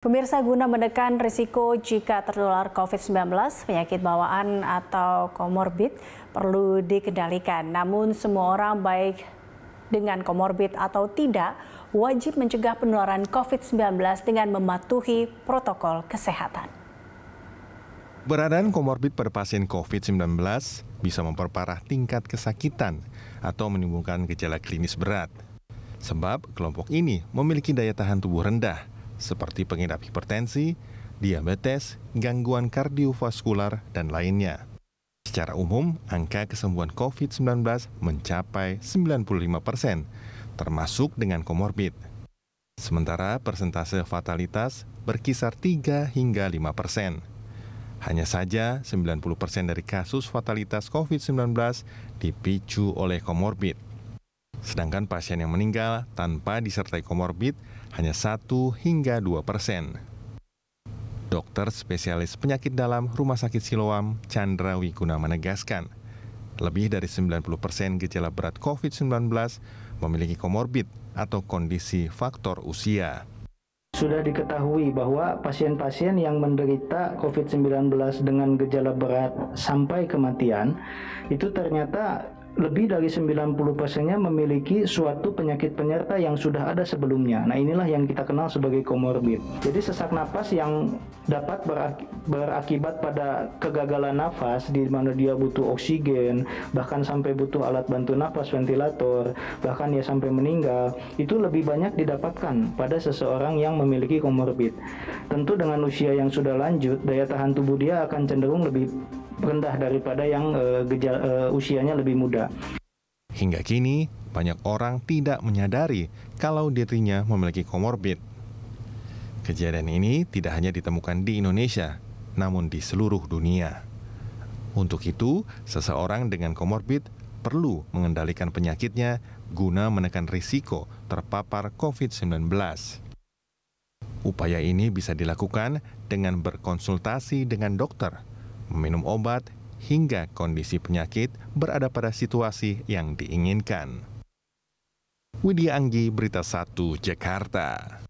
Pemirsa guna menekan risiko jika tertular COVID-19, penyakit bawaan atau komorbid perlu dikendalikan. Namun semua orang baik dengan komorbid atau tidak wajib mencegah penularan COVID-19 dengan mematuhi protokol kesehatan. Beradaan komorbid pada pasien COVID-19 bisa memperparah tingkat kesakitan atau menimbulkan gejala klinis berat. Sebab kelompok ini memiliki daya tahan tubuh rendah seperti pengidap hipertensi, diabetes, gangguan kardiovaskular, dan lainnya. Secara umum, angka kesembuhan COVID-19 mencapai 95 persen, termasuk dengan komorbid. Sementara persentase fatalitas berkisar 3 hingga 5 persen. Hanya saja 90% persen dari kasus fatalitas COVID-19 dipicu oleh komorbid. Sedangkan pasien yang meninggal tanpa disertai komorbid hanya 1 hingga 2 persen. Dokter spesialis penyakit dalam Rumah Sakit Siloam, Chandra Wiguna menegaskan, lebih dari 90 persen gejala berat COVID-19 memiliki komorbid atau kondisi faktor usia. Sudah diketahui bahwa pasien-pasien yang menderita COVID-19 dengan gejala berat sampai kematian itu ternyata lebih dari 90 persennya memiliki suatu penyakit penyerta yang sudah ada sebelumnya. Nah inilah yang kita kenal sebagai komorbid. Jadi sesak napas yang dapat berak berakibat pada kegagalan nafas di mana dia butuh oksigen, bahkan sampai butuh alat bantu nafas ventilator, bahkan dia sampai meninggal, itu lebih banyak didapatkan pada seseorang yang memiliki komorbid. Tentu dengan usia yang sudah lanjut, daya tahan tubuh dia akan cenderung lebih rendah daripada yang uh, gejala, uh, usianya lebih muda. Iya. Hingga kini, banyak orang tidak menyadari kalau dirinya memiliki komorbid. Kejadian ini tidak hanya ditemukan di Indonesia, namun di seluruh dunia. Untuk itu, seseorang dengan komorbid perlu mengendalikan penyakitnya guna menekan risiko terpapar COVID-19. Upaya ini bisa dilakukan dengan berkonsultasi dengan dokter, meminum obat hingga kondisi penyakit berada pada situasi yang diinginkan. Widya Anggi, Berita 1, Jakarta.